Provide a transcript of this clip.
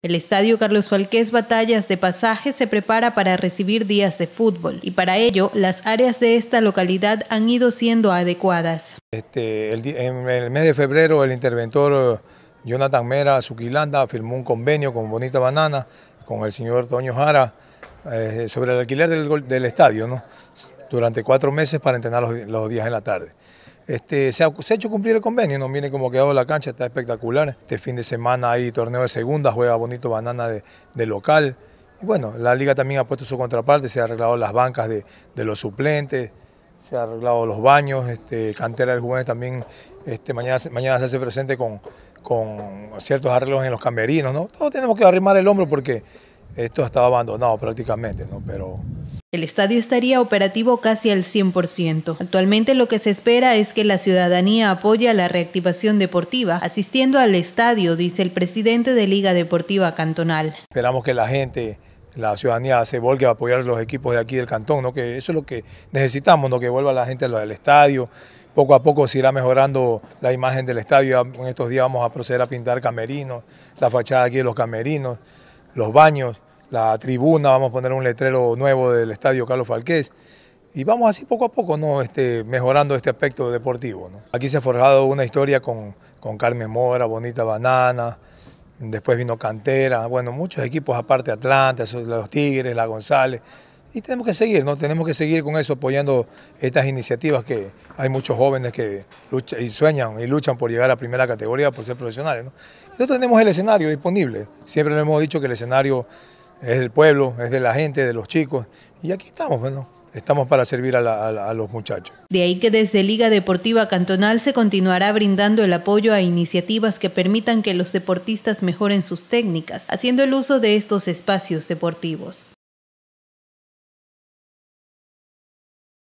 El estadio Carlos Falqués Batallas de Pasaje se prepara para recibir días de fútbol y para ello las áreas de esta localidad han ido siendo adecuadas. Este, en el mes de febrero el interventor eh, Jonathan Mera Suquilanda firmó un convenio con Bonita Banana, con el señor Toño Jara, eh, sobre el alquiler del, estadio, durante cuatro meses para entrenar los días en la tarde. Este, se, ha, hecho cumplir el convenio, no viene como quedado la cancha, está espectacular. Este fin de semana hay torneo de segunda, juega bonito banana de, local. Y bueno, la liga también ha puesto su contraparte, se ha arreglado las bancas de, los suplentes, se ha arreglado los baños, este, cantera del juvenil también este, mañana, mañana se hace presente con, con ciertos arreglos en los camerinos, ¿no? Todos tenemos que arrimar el hombro porque esto estaba abandonado prácticamente, ¿no? Pero el estadio estaría operativo casi al 100%. Actualmente lo que se espera es que la ciudadanía apoye la reactivación deportiva asistiendo al estadio, dice el presidente de Liga Deportiva Cantonal. Esperamos que la gente la ciudadanía se vuelva a apoyar los equipos de aquí del cantón, ¿no? que eso es lo que necesitamos, ¿no? que vuelva la gente al del estadio, poco a poco se irá mejorando la imagen del estadio, en estos días vamos a proceder a pintar camerinos, la fachada aquí de los camerinos, los baños, la tribuna, vamos a poner un letrero nuevo del estadio Carlos Falqués. Y vamos así poco a poco ¿no? este, mejorando este aspecto deportivo. Aquí se ha forjado una historia con, Carmen Mora, Bonita Banana, después vino Cantera, bueno, muchos equipos aparte, Atlanta, los Tigres, la González. Y tenemos que seguir, ¿no? Tenemos que seguir con eso, apoyando estas iniciativas que hay muchos jóvenes que luchan y sueñan y luchan por llegar a primera categoría, por ser profesionales, ¿no? Nosotros tenemos el escenario disponible. Siempre lo hemos dicho que el escenario es del pueblo, es de la gente, de los chicos. Y aquí estamos, bueno, estamos para servir a, a, los muchachos. De ahí que desde Liga Deportiva Cantonal se continuará brindando el apoyo a iniciativas que permitan que los deportistas mejoren sus técnicas, haciendo el uso de estos espacios deportivos.